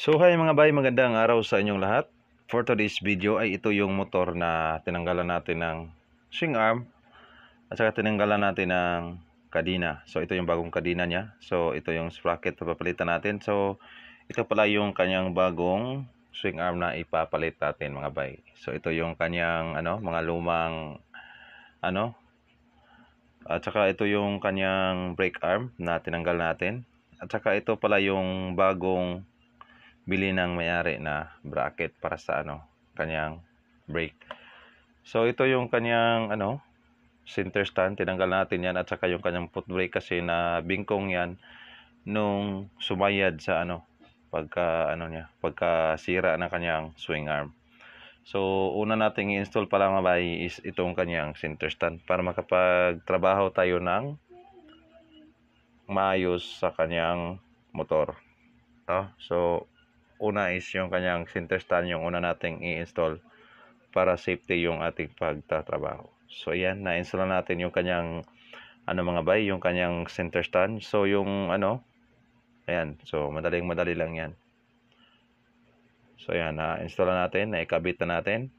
So hi mga bay, magandang araw sa inyong lahat. For today's video ay ito yung motor na tinanggalan natin ng swing arm at saka tinanggalan natin ng kadina. So ito yung bagong kadina niya. So ito yung sprocket na papalitan natin. So ito pala yung kanyang bagong swing arm na ipapalit natin mga bay. So ito yung kanyang ano, mga lumang ano at saka ito yung kanyang brake arm na tinanggal natin. At saka ito pala yung bagong bili ng mayari na bracket para sa ano, kanyang brake. So ito yung kanyang ano, center stand, tinanggal natin yan at saka yung kanyang foot brake kasi na bingkong yan nung sumayad sa ano, pagka ano niya, pagka sira ng kanyang swing arm. So una nating i-install pa lang mabay is itong kanyang center stand para makapagtrabaho tayo ng maayos sa kanyang motor. No? Ah, so una is yung kanyang center stand yung una nating i-install para safety yung ating pagtatrabaho. So ayan, na-install natin yung kanyang ano mga bay, yung kanyang center stand. So yung ano, ayan, so madaling madali lang yan. So ayan, na-install na natin, naikabit na natin.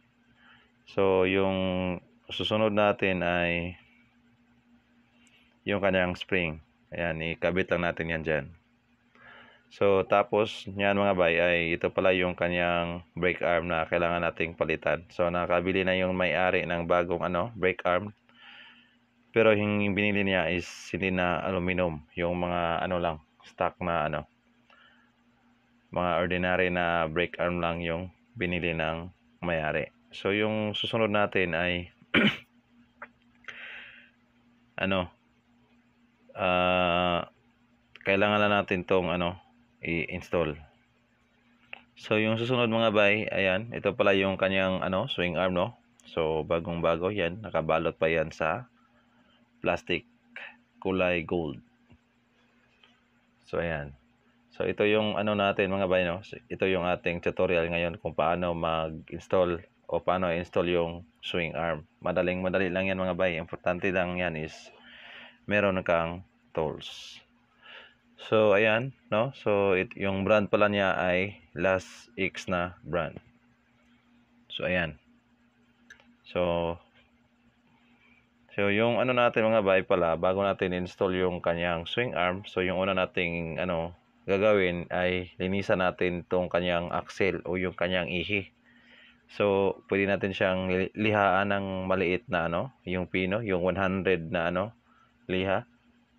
So yung susunod natin ay yung kanyang spring. Ayan, ikabit lang natin yan dyan. So, tapos, yan mga bay, ay ito pala yung kanyang brake arm na kailangan nating palitan. So, nakabili na yung may-ari ng bagong ano, brake arm. Pero yung binili niya is hindi na aluminum. Yung mga ano lang, stock na ano, mga ordinary na brake arm lang yung binili ng may-ari. So, yung susunod natin ay ano, ah, uh, kailangan na natin tong ano, i-install. So, yung susunod mga bay, ayan, ito pala yung kanyang ano, swing arm, no? So, bagong-bago yan. Nakabalot pa yan sa plastic kulay gold. So, ayan. So, ito yung ano natin mga bay, no? So, ito yung ating tutorial ngayon kung paano mag-install o paano install yung swing arm. Madaling madali lang yan mga bay. Importante lang yan is meron kang tools. So, ayan, no? So, it, yung brand pala niya ay Last X na brand. So, ayan. So, so yung ano natin mga bay pala, bago natin install yung kanyang swing arm, so yung una nating ano, gagawin ay linisan natin tong kanyang axle o yung kanyang ihi. So, pwede natin siyang lihaan ng maliit na ano, yung pino, yung 100 na ano, liha.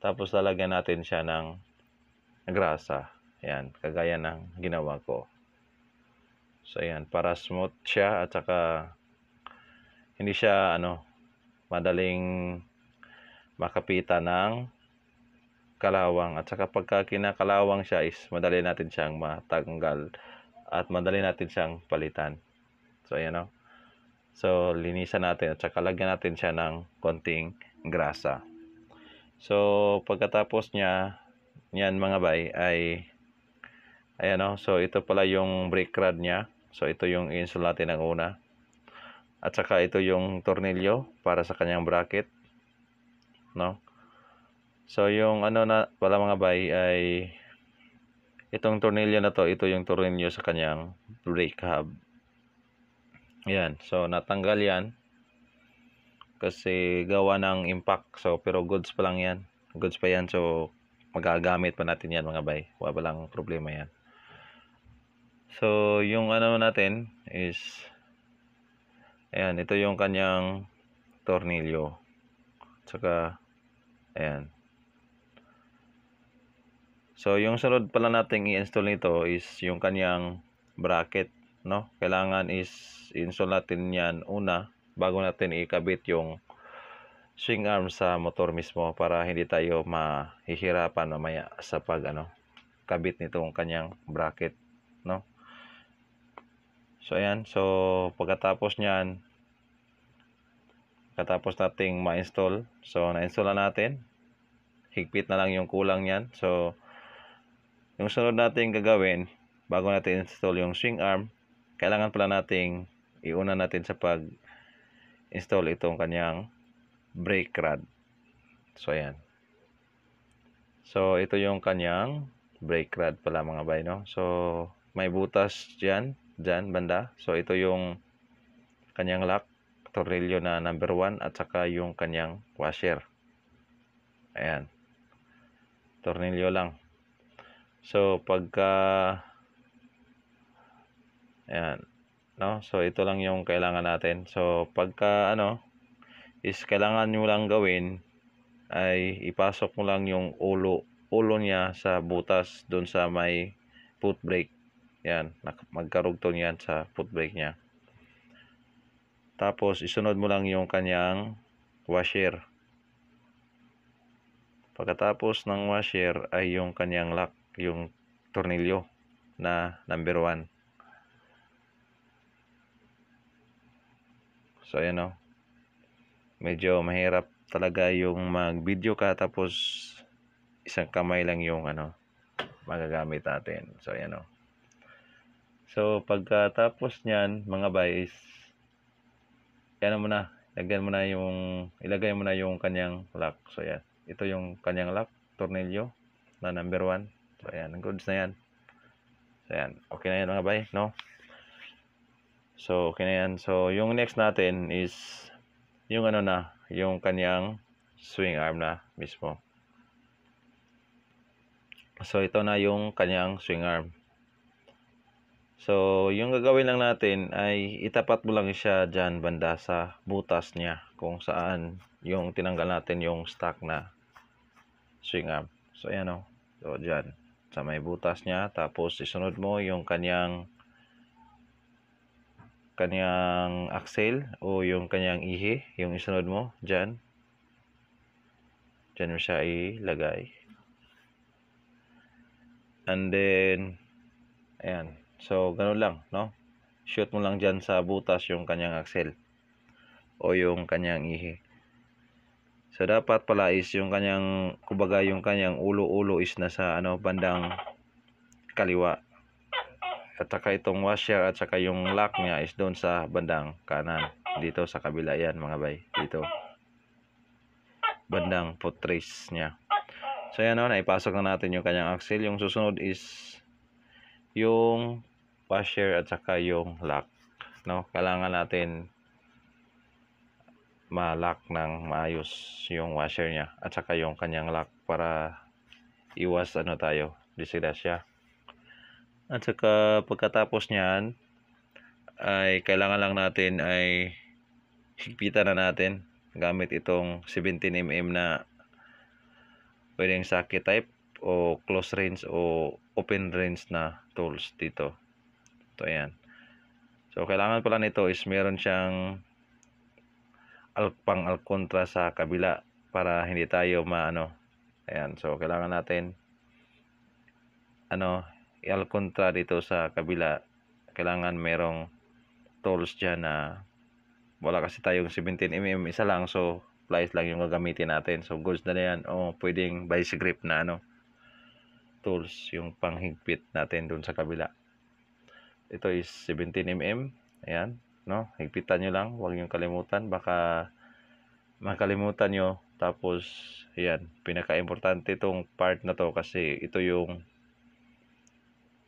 Tapos lalagyan natin siya ng grasa. Ayan, kagaya ng ginawa ko. So, ayan, para smooth siya at saka hindi siya, ano, madaling makapita ng kalawang. At saka pagka kinakalawang siya is madali natin siyang matanggal at madali natin siyang palitan. So, ayan o. No? So, linisan natin at saka lagyan natin siya ng konting grasa. So, pagkatapos niya, niyan mga bay ay ayan oh, so ito pala yung brake rod niya. So ito yung insul natin ang una. At saka ito yung tornilyo para sa kanyang bracket. No? So yung ano na pala mga bay ay itong tornilyo na to, ito yung tornilyo sa kanyang brake hub. Ayan, so natanggal 'yan kasi gawa ng impact. So pero goods pa lang 'yan. Goods pa 'yan. So magagamit pa natin yan mga bay walang problema yan so yung ano natin is ayan ito yung kanyang tornilyo tsaka ayan so yung sunod pala nating i-install nito is yung kanyang bracket no kailangan is install natin yan una bago natin ikabit yung swing arm sa motor mismo para hindi tayo mahihirapan mamaya sa pag ano kabit nitong kanyang bracket no so ayan so pagkatapos niyan katapos nating ma-install so na-install na natin higpit na lang yung kulang niyan so yung sunod natin gagawin bago natin install yung swing arm kailangan pala nating iuna natin sa pag install itong kanyang brake rod. So, ayan. So, ito yung kanyang brake rod pala mga bay, no? So, may butas dyan, dyan, banda. So, ito yung kanyang lock, tornilyo na number 1 at saka yung kanyang washer. Ayan. Tornilyo lang. So, pagka ayan, no? So, ito lang yung kailangan natin. So, pagka ano, is kailangan nyo lang gawin ay ipasok mo lang yung ulo ulo niya sa butas doon sa may foot brake. Yan, magkarugtong yan sa foot brake niya. Tapos isunod mo lang yung kanyang washer. Pagkatapos ng washer ay yung kanyang lock, yung tornilyo na number 1. So, ayan o. Oh medyo mahirap talaga yung mag-video ka tapos isang kamay lang yung ano magagamit natin. So ayan oh. So pagkatapos niyan, mga bay is yan mo na, lagyan mo na yung ilagay mo na yung kanyang lock. So ayan, ito yung kanyang lock, tornilyo na number 1. So ayan, goods na yan. So ayan, okay na yan mga bay, no? So okay na yan. So yung next natin is yung ano na, yung kanyang swing arm na mismo. So, ito na yung kanyang swing arm. So, yung gagawin lang natin ay itapat mo lang siya dyan banda sa butas niya kung saan yung tinanggal natin yung stock na swing arm. So, ayan o. Oh. So, dyan. Sa may butas niya. Tapos, isunod mo yung kanyang kanyang axle o yung kanyang ihi, yung isunod mo, dyan. Dyan mo siya ilagay. And then, ayan. So, ganun lang, no? Shoot mo lang dyan sa butas yung kanyang axle o yung kanyang ihi. So, dapat pala is yung kanyang, kubaga yung kanyang ulo-ulo is nasa ano, bandang kaliwa at saka itong washer at saka yung lock niya is doon sa bandang kanan. Dito sa kabila yan mga bay. Dito. Bandang foot niya. So yan o, naipasok na natin yung kanyang axle. Yung susunod is yung washer at saka yung lock. No? Kailangan natin ma-lock ng maayos yung washer niya at saka yung kanyang lock para iwas ano tayo, disigrasya. At saka pagkatapos niyan ay kailangan lang natin ay higpitan na natin gamit itong 17mm na pwedeng sake type o close range o open range na tools dito. Ito ayan. So kailangan pala nito is meron siyang pang alkontra sa kabila para hindi tayo maano. Ayan, so kailangan natin ano al kontra dito sa kabila kailangan merong tools dyan na wala kasi tayong 17mm isa lang so plies lang yung gagamitin natin so goods na, na yan o pwedeng vice grip na ano tools yung panghigpit natin dun sa kabila ito is 17mm ayan no higpitan nyo lang huwag nyo kalimutan baka makalimutan nyo tapos ayan pinaka importante itong part na to kasi ito yung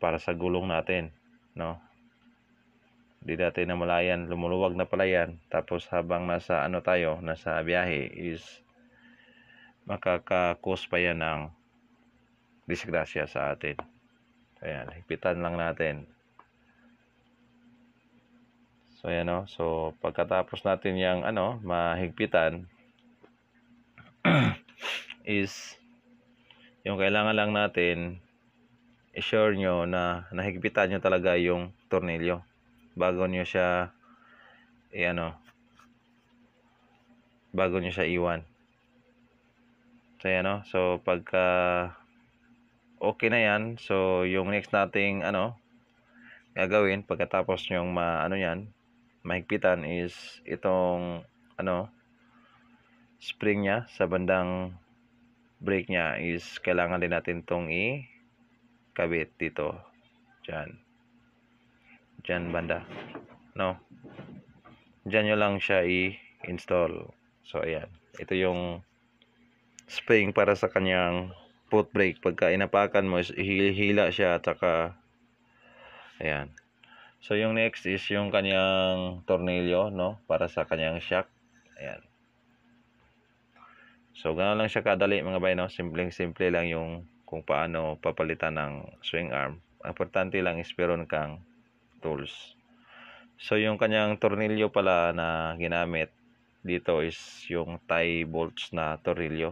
para sa gulong natin, no? Hindi natin malayan, lumuluwag na pala yan. Tapos habang nasa ano tayo, nasa biyahe is makakakos pa yan ng disgrasya sa atin. Ayan, higpitan lang natin. So, ayan no? So, pagkatapos natin yung, ano, mahigpitan, is, yung kailangan lang natin, i-sure nyo na nahigpitan nyo talaga yung tornilyo bago nyo siya eh ano bago nyo siya iwan so yan no so pagka okay na yan so yung next nating ano gagawin pagkatapos yung ma ano yan mahigpitan is itong ano spring nya sa bandang brake nya is kailangan din natin tong i kabit dito. Diyan. Diyan banda. No? Diyan nyo lang siya i-install. So, ayan. Ito yung spring para sa kanyang foot brake. Pagka inapakan mo, hihila siya at saka ayan. So, yung next is yung kanyang tornilyo, no? Para sa kanyang shock. Ayan. So, ganoon lang siya kadali mga bay, no? Simpleng-simple lang yung kung paano papalitan ng swing arm. Importante lang is meron kang tools. So yung kanyang tornilyo pala na ginamit dito is yung tie bolts na tornilyo.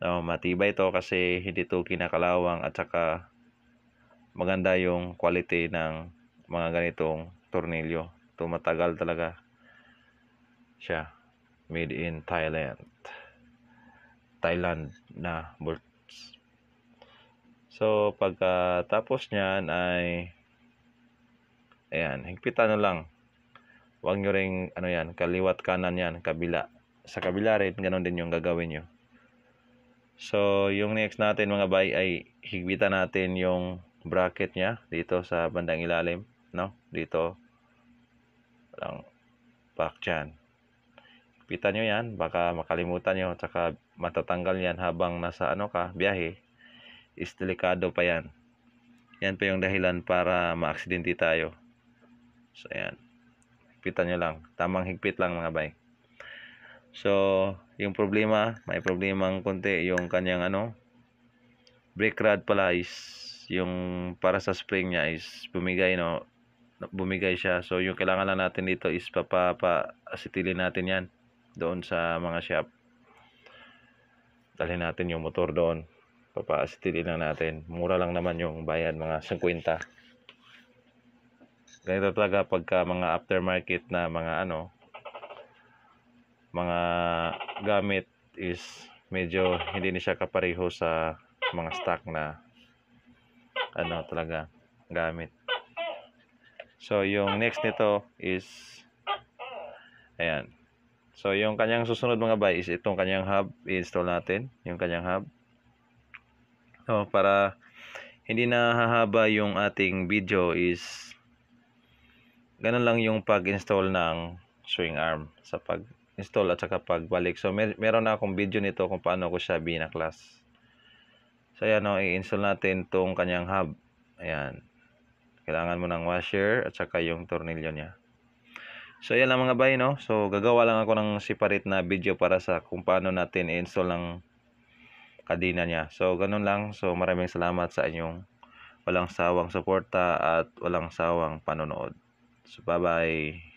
Uh, matibay ito kasi hindi ito kinakalawang at saka maganda yung quality ng mga ganitong tornilyo. Tumatagal talaga siya. Made in Thailand. Thailand na bolt So, pagkatapos niyan ay, ayan, higpitan na lang. Huwag nyo rin, ano yan, kaliwat kanan yan, kabila. Sa kabila rin, ganun din yung gagawin nyo. So, yung next natin mga bay ay higpitan natin yung bracket niya dito sa bandang ilalim, no? Dito. Lang back dyan. Higpitan nyo yan, baka makalimutan nyo, tsaka matatanggal yan habang nasa ano ka, biyahe istilikado pa yan. Yan pa yung dahilan para ma maaksidente tayo. So, yan. Higpitan nyo lang. Tamang higpit lang mga bay. So, yung problema, may problema ang konti. Yung kanyang ano, brake rod pala is, yung para sa spring niya is bumigay, no? Bumigay siya. So, yung kailangan lang natin dito is papapasitilin natin yan doon sa mga shop. Dalhin natin yung motor doon. Papasitilin lang natin. Mura lang naman yung bayan, mga 50. Ganito talaga pagka mga aftermarket na mga ano, mga gamit is medyo hindi na siya kapareho sa mga stock na ano talaga gamit. So, yung next nito is ayan. So, yung kanyang susunod mga bay is itong kanyang hub i-install natin. Yung kanyang hub no para hindi na hahaba yung ating video is ganun lang yung pag-install ng swing arm sa pag-install at saka pagbalik. So mer meron na akong video nito kung paano ko siya binaklas. So ayan o, no, i-install natin tong kanyang hub. Ayan. Kailangan mo ng washer at saka yung tornilyo niya. So ayan lang mga bay no. So gagawa lang ako ng separate na video para sa kung paano natin i-install ng kadina niya. So, ganun lang. So, maraming salamat sa inyong walang sawang suporta at walang sawang panonood. So, bye-bye.